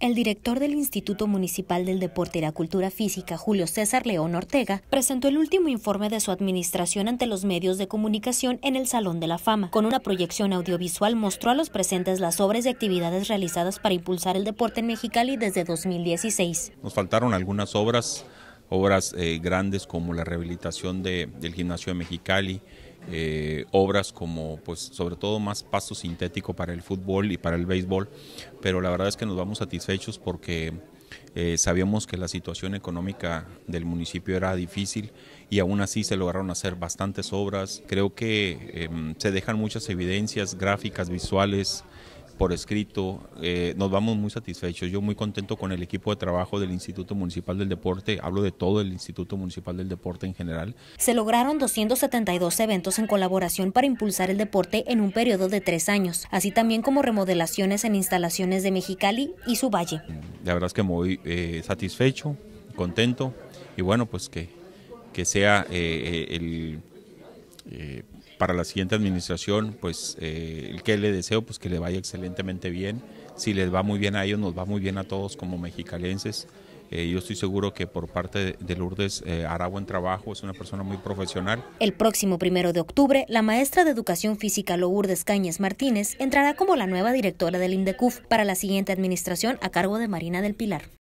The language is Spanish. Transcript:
El director del Instituto Municipal del Deporte y la Cultura Física, Julio César León Ortega, presentó el último informe de su administración ante los medios de comunicación en el Salón de la Fama. Con una proyección audiovisual mostró a los presentes las obras y actividades realizadas para impulsar el deporte en Mexicali desde 2016. Nos faltaron algunas obras obras eh, grandes como la rehabilitación de, del gimnasio de Mexicali, eh, obras como, pues, sobre todo más pasto sintético para el fútbol y para el béisbol, pero la verdad es que nos vamos satisfechos porque eh, sabíamos que la situación económica del municipio era difícil y aún así se lograron hacer bastantes obras. Creo que em, se dejan muchas evidencias gráficas, visuales, por escrito. Eh, nos vamos muy satisfechos. Yo muy contento con el equipo de trabajo del Instituto Municipal del Deporte. Hablo de todo el Instituto Municipal del Deporte en general. Se lograron 272 eventos en colaboración para impulsar el deporte en un periodo de tres años, así también como remodelaciones en instalaciones de Mexicali y su valle. La verdad es que muy eh, satisfecho, contento y bueno, pues que, que sea eh, eh, el para la siguiente administración, pues eh, el que le deseo, pues que le vaya excelentemente bien. Si les va muy bien a ellos, nos va muy bien a todos como mexicalenses. Eh, yo estoy seguro que por parte de Lourdes eh, hará buen trabajo, es una persona muy profesional. El próximo primero de octubre, la maestra de Educación Física Lourdes Cañas Martínez entrará como la nueva directora del INDECUF para la siguiente administración a cargo de Marina del Pilar.